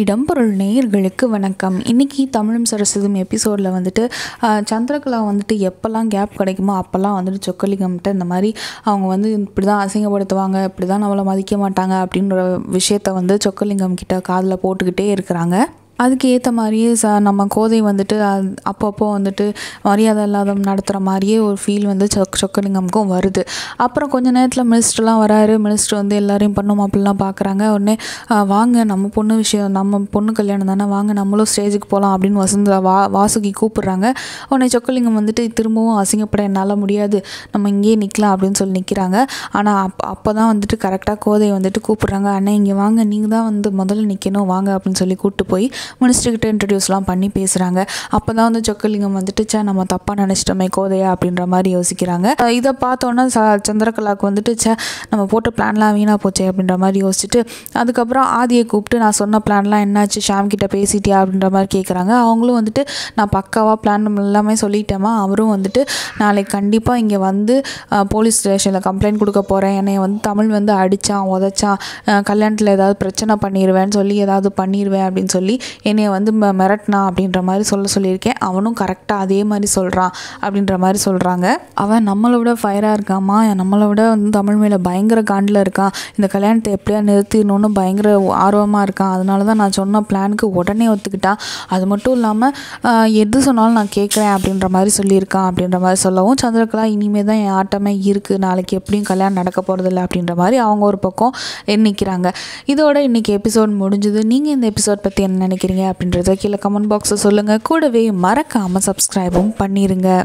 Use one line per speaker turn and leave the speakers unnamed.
இடம்பொருள் நேயர்களுக்கு வணக்கம் இன்றைக்கி தமிழும் சரஸ்வதும் எபிசோடில் வந்துட்டு சந்திரகலா வந்துட்டு எப்போல்லாம் கேப் கிடைக்குமோ அப்போல்லாம் வந்துட்டு சொக்கலிங்கம்கிட்ட இந்த மாதிரி அவங்க வந்து இப்படி தான் அசிங்கப்படுத்துவாங்க இப்படி தான் நம்மளை மதிக்க மாட்டாங்க அப்படின்ற விஷயத்த வந்து சொக்கலிங்கம் கிட்ட காதில் போட்டுக்கிட்டே இருக்கிறாங்க அதுக்கு ஏற்ற மாதிரியே ச நம்ம கோதை வந்துட்டு அப்பப்போ வந்துட்டு மரியாதை இல்லாத நடத்துகிற மாதிரியே ஒரு ஃபீல் வந்து சொக் சொக்கலிங்கமுக்கும் வருது அப்புறம் கொஞ்ச நேரத்தில் மினிஸ்டர்லாம் வராரு மினிஸ்டர் வந்து எல்லோரையும் பண்ணும் அப்படிலாம் பார்க்குறாங்க உடனே வாங்க நம்ம பொண்ணு விஷயம் நம்ம பொண்ணு கல்யாணம் தானே வாங்க நம்மளும் ஸ்டேஜுக்கு போகலாம் அப்படின்னு வசந்த வா வாசுகி கூப்பிட்றாங்க உடனே சொக்கலிங்கம் வந்துட்டு திரும்பவும் அசிங்கப்பட என்னால் முடியாது நம்ம இங்கேயே நிற்கலாம் அப்படின்னு சொல்லி நிற்கிறாங்க ஆனால் அப் அப்போ தான் வந்துட்டு கரெக்டாக கோதையை வந்துட்டு கூப்பிட்றாங்க அண்ணே இங்கே வாங்க நீங்கள் தான் வந்து முதல்ல நிற்கணும் வாங்க அப்படின்னு சொல்லி கூப்பிட்டு போய் மினிஸ்டர்கிட்ட இன்ட்ரடியூஸ்லாம் பண்ணி பேசுகிறாங்க அப்போ தான் வந்து சொக்கலிங்கம் வந்துட்டு நம்ம தப்பாக நினச்சிட்டோமே கோதையா அப்படின்ற மாதிரி யோசிக்கிறாங்க இதை பார்த்தோன்னா ச சந்திரகலாவுக்கு வந்துட்டு நம்ம போட்ட பிளான்லாம் வீணாக போச்சே அப்படின்ற மாதிரி யோசிச்சுட்டு அதுக்கப்புறம் ஆதியை கூப்பிட்டு நான் சொன்ன பிளான்லாம் என்னாச்சு ஷாம் கிட்ட பேசிட்டியா அப்படின்ற மாதிரி கேட்குறாங்க அவங்களும் வந்துட்டு நான் பக்காவாக பிளான் எல்லாமே சொல்லிட்டேமா அவரும் வந்துட்டு நாளைக்கு கண்டிப்பாக இங்கே வந்து போலீஸ் ஸ்டேஷனில் கம்ப்ளைண்ட் கொடுக்க போகிறேன் என்னை வந்து தமிழ் வந்து அடித்தான் உதச்சான் கல்யாணத்தில் ஏதாவது பிரச்சனை பண்ணிடுவேன்னு சொல்லி ஏதாவது பண்ணிடுவேன் அப்படின்னு சொல்லி என்னை வந்து மிரட்டினா அப்படின்ற மாதிரி சொல்ல சொல்லியிருக்கேன் அவனும் கரெக்டாக அதே மாதிரி சொல்கிறான் அப்படின்ற மாதிரி சொல்கிறாங்க அவன் நம்மளை விட ஃபயராக இருக்காமா நம்மளை விட வந்து தமிழ் மேலே பயங்கர காண்டில் இருக்கான் இந்த கல்யாணத்தை எப்படியா நிறுத்திடணும்னு பயங்கர ஆர்வமாக இருக்கான் அதனால தான் நான் சொன்ன பிளானுக்கு உடனே ஒத்துக்கிட்டான் அது மட்டும் இல்லாமல் எது சொன்னாலும் நான் கேட்குறேன் அப்படின்ற மாதிரி சொல்லியிருக்கான் அப்படின்ற மாதிரி சொல்லவும் சந்திரகலா இனிமேல் தான் என் ஆட்டமே இருக்குது நாளைக்கு எப்படியும் கல்யாணம் நடக்க போகிறதில்ல அப்படின்ற மாதிரி அவங்க ஒரு பக்கம் நிற்கிறாங்க இதோட இன்றைக்கி எபிசோட் முடிஞ்சுது நீங்கள் இந்த எபிசோட் பற்றி என்ன நினைக்கிறீங்க நினைக்கிறீங்க அப்படின்றத கீழே கமெண்ட் பாக்ஸை சொல்லுங்கள் கூடவே மறக்காமல் சப்ஸ்கிரைபும் பண்ணிடுங்க